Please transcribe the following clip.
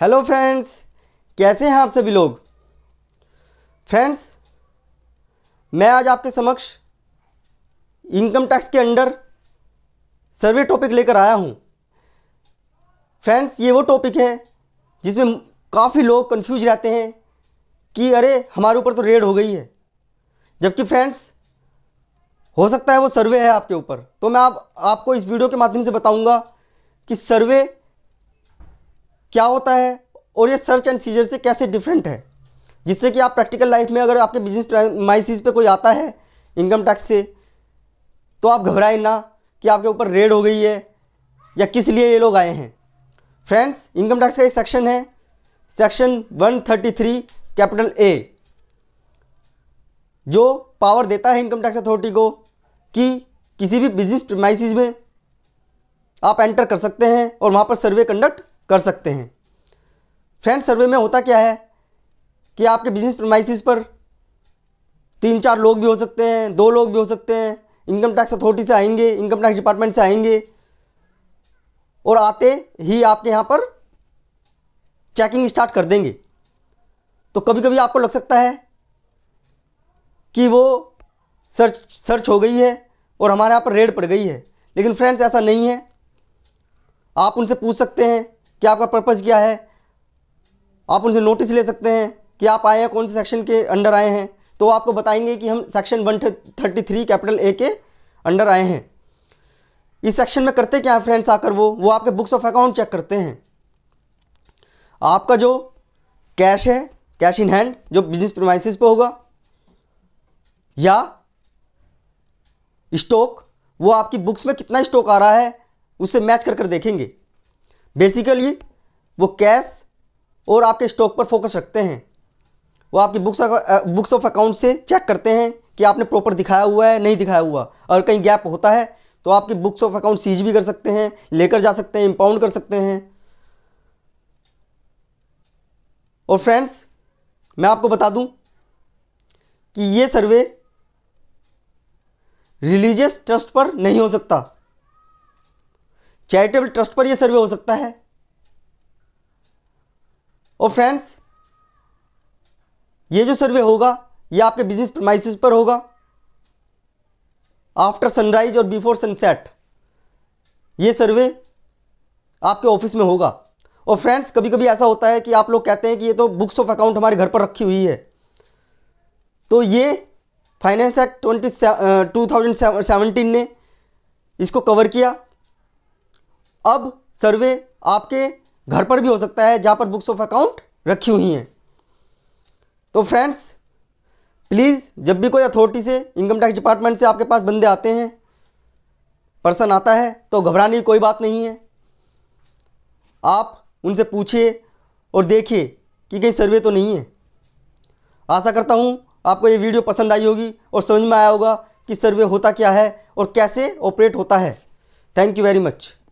hello friends कैसे हैं आप सभी लोग फ्रेंड्स मैं आज आपके समक्ष इनकम टैक्स के अंडर सर्वे टॉपिक लेकर आया हूं फ्रेंड्स ये वो टॉपिक है जिसमें काफ़ी लोग कंफ्यूज रहते हैं कि अरे हमारे ऊपर तो रेड हो गई है जबकि फ्रेंड्स हो सकता है वो सर्वे है आपके ऊपर तो मैं आप आपको इस वीडियो के माध्यम से बताऊंगा कि सर्वे क्या होता है और ये सर्च एंड सीजर से कैसे डिफरेंट है जिससे कि आप प्रैक्टिकल लाइफ में अगर आपके बिजनेस माइसिस पे कोई आता है इनकम टैक्स से तो आप घबराएं ना कि आपके ऊपर रेड हो गई है या किस लिए ये लोग आए हैं फ्रेंड्स इनकम टैक्स का एक सेक्शन है सेक्शन 133 कैपिटल ए जो पावर देता है इनकम टैक्स अथॉरिटी को कि किसी भी बिजनेस माइसिस में आप एंटर कर सकते हैं और वहाँ पर सर्वे कंडक्ट कर सकते हैं फ्रेंड सर्वे में होता क्या है कि आपके बिजनेस प्रमाइसिस पर तीन चार लोग भी हो सकते हैं दो लोग भी हो सकते हैं इनकम टैक्स अथॉरिटी से आएंगे इनकम टैक्स डिपार्टमेंट से आएंगे और आते ही आपके यहाँ पर चेकिंग स्टार्ट कर देंगे तो कभी कभी आपको लग सकता है कि वो सर्च सर्च हो गई है और हमारे यहाँ पर रेड पड़ गई है लेकिन फ्रेंड्स ऐसा नहीं है आप उनसे पूछ सकते हैं कि आपका पर्पज़ क्या है आप उनसे नोटिस ले सकते हैं कि आप आए हैं कौन से सेक्शन के अंडर आए हैं तो आपको बताएंगे कि हम section one thirty three capital A के अंडर आए हैं इस सेक्शन में करते क्या है फ्रेंड्स आकर वो वो आपके बुक्स ऑफ अकाउंट चेक करते हैं आपका जो कैश है कैश इन हैंड जो बिजनेस प्रमाइसिस पे होगा या स्टॉक वो आपकी बुक्स में कितना स्टॉक आ रहा है उससे मैच कर कर देखेंगे बेसिकली वो कैश और आपके स्टॉक पर फोकस रखते हैं वो आपकी बुक्स बुक्स ऑफ अकाउंट से चेक करते हैं कि आपने प्रॉपर दिखाया हुआ है नहीं दिखाया हुआ और कहीं गैप होता है तो आपकी बुक्स ऑफ अकाउंट सीज भी कर सकते हैं लेकर जा सकते हैं इम्पाउंड कर सकते हैं और फ्रेंड्स मैं आपको बता दूं कि ये सर्वे रिलीजियस ट्रस्ट पर नहीं हो सकता चैरिटेबल ट्रस्ट पर यह सर्वे हो सकता है और फ्रेंड्स ये जो सर्वे होगा ये आपके बिजनेस प्रमाइसिस पर होगा आफ्टर सनराइज और बिफोर सनसेट ये सर्वे आपके ऑफिस में होगा और फ्रेंड्स कभी कभी ऐसा होता है कि आप लोग कहते हैं कि ये तो बुक्स ऑफ अकाउंट हमारे घर पर रखी हुई है तो ये finance act twenty two thousand ने इसको कवर किया अब सर्वे आपके घर पर भी हो सकता है जहाँ पर बुक्स ऑफ अकाउंट रखी हुई हैं तो फ्रेंड्स प्लीज़ जब भी कोई अथॉरिटी से इनकम टैक्स डिपार्टमेंट से आपके पास बंदे आते हैं पर्सन आता है तो घबराने की कोई बात नहीं है आप उनसे पूछिए और देखिए कि कहीं सर्वे तो नहीं है आशा करता हूँ आपको ये वीडियो पसंद आई होगी और समझ में आया होगा कि सर्वे होता क्या है और कैसे ऑपरेट होता है थैंक यू वेरी मच